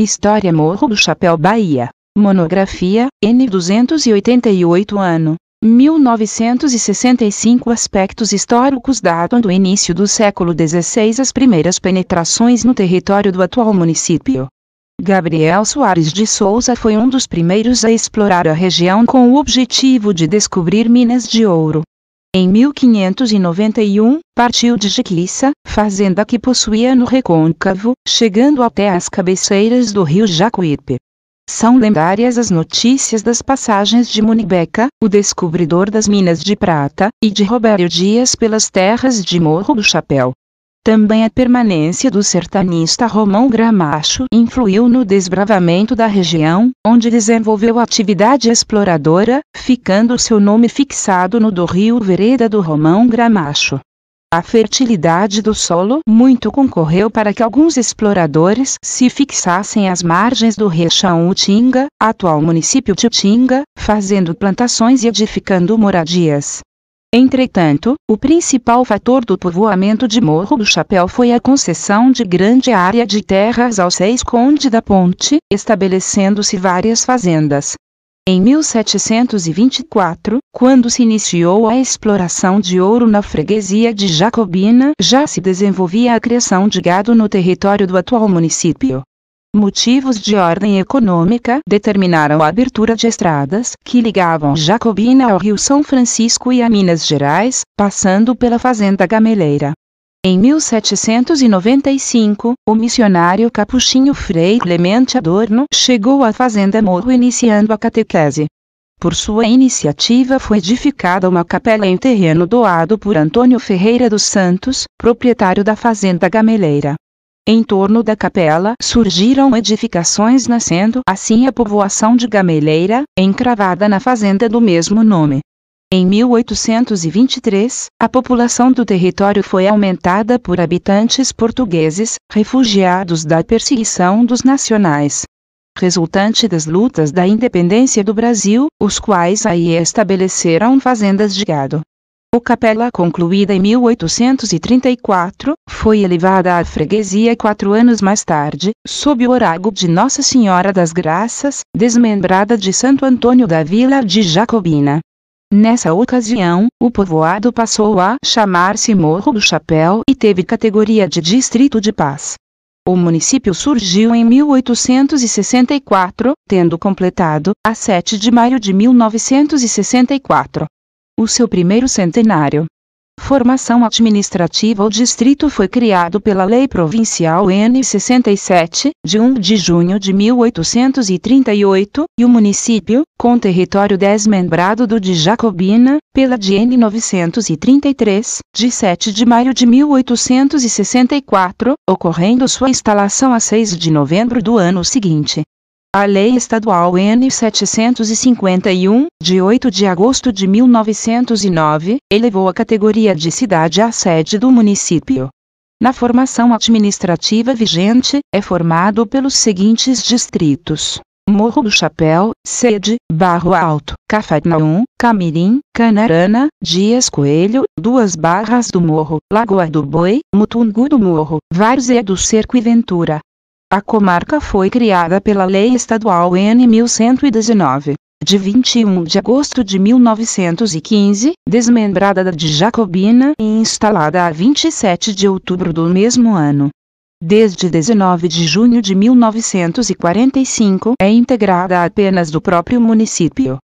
História Morro do Chapéu Bahia. Monografia, N288 ano, 1965 Aspectos históricos datam do início do século XVI as primeiras penetrações no território do atual município. Gabriel Soares de Souza foi um dos primeiros a explorar a região com o objetivo de descobrir minas de ouro, em 1591, partiu de Jequiça, fazenda que possuía no recôncavo, chegando até as cabeceiras do rio Jacuípe. São lendárias as notícias das passagens de Munibeca, o descobridor das minas de prata, e de Robério Dias pelas terras de Morro do Chapéu. Também a permanência do sertanista Romão Gramacho influiu no desbravamento da região, onde desenvolveu atividade exploradora, ficando seu nome fixado no do rio Vereda do Romão Gramacho. A fertilidade do solo muito concorreu para que alguns exploradores se fixassem às margens do Rechão Utinga, atual município de Utinga, fazendo plantações e edificando moradias. Entretanto, o principal fator do povoamento de Morro do Chapéu foi a concessão de grande área de terras ao seis conde da Ponte, estabelecendo-se várias fazendas. Em 1724, quando se iniciou a exploração de ouro na freguesia de Jacobina, já se desenvolvia a criação de gado no território do atual município. Motivos de ordem econômica determinaram a abertura de estradas que ligavam Jacobina ao Rio São Francisco e a Minas Gerais, passando pela Fazenda Gameleira. Em 1795, o missionário capuchinho Frei Clemente Adorno chegou à Fazenda Morro iniciando a catequese. Por sua iniciativa foi edificada uma capela em terreno doado por Antônio Ferreira dos Santos, proprietário da Fazenda Gameleira. Em torno da capela surgiram edificações nascendo assim a povoação de Gameleira, encravada na fazenda do mesmo nome. Em 1823, a população do território foi aumentada por habitantes portugueses, refugiados da perseguição dos nacionais. Resultante das lutas da independência do Brasil, os quais aí estabeleceram fazendas de gado. O capela concluída em 1834, foi elevada à freguesia quatro anos mais tarde, sob o orago de Nossa Senhora das Graças, desmembrada de Santo Antônio da Vila de Jacobina. Nessa ocasião, o povoado passou a chamar-se Morro do Chapéu e teve categoria de Distrito de Paz. O município surgiu em 1864, tendo completado, a 7 de maio de 1964, o seu primeiro centenário. Formação administrativa O distrito foi criado pela Lei Provincial N67, de 1 de junho de 1838, e o município, com território desmembrado do de Jacobina, pela de N933, de 7 de maio de 1864, ocorrendo sua instalação a 6 de novembro do ano seguinte. A Lei Estadual N 751, de 8 de agosto de 1909, elevou a categoria de cidade à sede do município. Na formação administrativa vigente, é formado pelos seguintes distritos: Morro do Chapéu, Sede, Barro Alto, Cafarnaum, Camirim, Canarana, Dias Coelho, Duas Barras do Morro, Lagoa do Boi, Mutungu do Morro, Várzea do Cerco e Ventura. A comarca foi criada pela Lei Estadual N 1119, de 21 de agosto de 1915, desmembrada da de Jacobina e instalada a 27 de outubro do mesmo ano. Desde 19 de junho de 1945 é integrada apenas do próprio município.